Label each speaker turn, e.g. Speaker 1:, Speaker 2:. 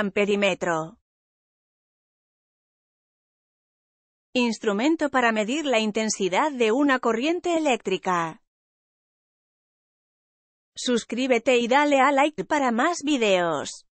Speaker 1: Amperímetro. Instrumento para medir la intensidad de una corriente eléctrica.
Speaker 2: Suscríbete y dale a like para más videos.